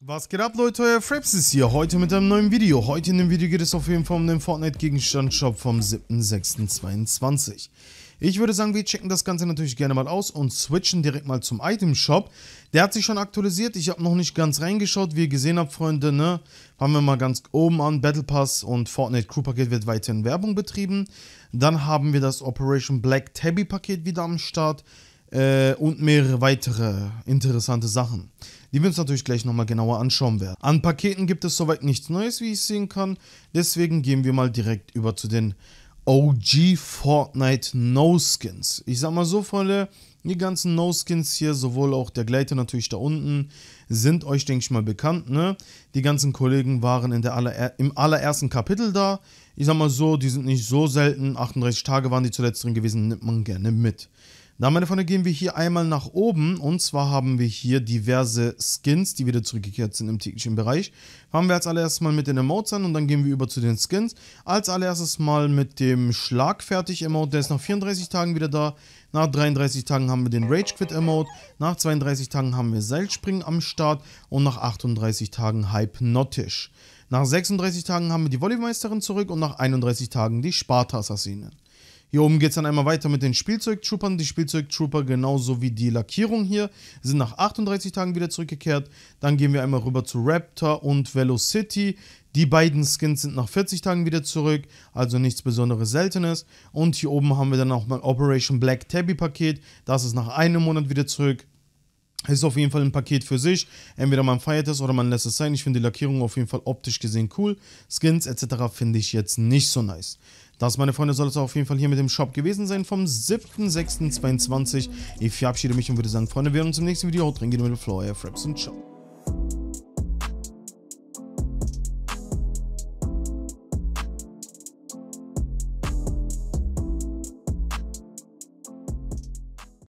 Was geht ab Leute, euer Fraps ist hier, heute mit einem neuen Video. Heute in dem Video geht es auf jeden Fall um den Fortnite Gegenstand Shop vom 7.6.22. Ich würde sagen, wir checken das Ganze natürlich gerne mal aus und switchen direkt mal zum Item Shop. Der hat sich schon aktualisiert, ich habe noch nicht ganz reingeschaut, wie ihr gesehen habt Freunde, ne? Fangen wir mal ganz oben an, Battle Pass und Fortnite Crew Paket wird weiterhin Werbung betrieben. Dann haben wir das Operation Black Tabby Paket wieder am Start äh, und mehrere weitere interessante Sachen, die wir uns natürlich gleich nochmal genauer anschauen werden. An Paketen gibt es soweit nichts Neues, wie ich sehen kann, deswegen gehen wir mal direkt über zu den OG Fortnite No Skins. Ich sag mal so, Freunde, die ganzen No Skins hier, sowohl auch der Gleiter natürlich da unten, sind euch, denke ich mal, bekannt. Ne? Die ganzen Kollegen waren in der aller, äh, im allerersten Kapitel da. Ich sag mal so, die sind nicht so selten. 38 Tage waren die zuletzt drin gewesen, nimmt man gerne mit. Dann, meine Freunde, gehen wir hier einmal nach oben. Und zwar haben wir hier diverse Skins, die wieder zurückgekehrt sind im täglichen Bereich. Fangen wir als allererstes mal mit den Emotes an und dann gehen wir über zu den Skins. Als allererstes mal mit dem Schlagfertig-Emote. Der ist nach 34 Tagen wieder da. Nach 33 Tagen haben wir den Rage Quit Emote, nach 32 Tagen haben wir Seilspringen am Start und nach 38 Tagen Hypnotisch. Nach 36 Tagen haben wir die Volleymeisterin zurück und nach 31 Tagen die Sparta-Assassine. Hier oben geht es dann einmal weiter mit den Spielzeugtroopern. Die Spielzeugtrooper genauso wie die Lackierung hier sind nach 38 Tagen wieder zurückgekehrt. Dann gehen wir einmal rüber zu Raptor und Velocity. Die beiden Skins sind nach 40 Tagen wieder zurück, also nichts besonderes Seltenes. Und hier oben haben wir dann auch mal Operation Black Tabby Paket. Das ist nach einem Monat wieder zurück. Ist auf jeden Fall ein Paket für sich. Entweder man feiert es oder man lässt es sein. Ich finde die Lackierung auf jeden Fall optisch gesehen cool. Skins etc. finde ich jetzt nicht so nice. Das, meine Freunde, soll es auf jeden Fall hier mit dem Shop gewesen sein vom 7.6.22. Ich verabschiede mich und würde sagen, Freunde, wir sehen uns im nächsten Video. Haut rein, geht mit Floor, Fraps und ciao.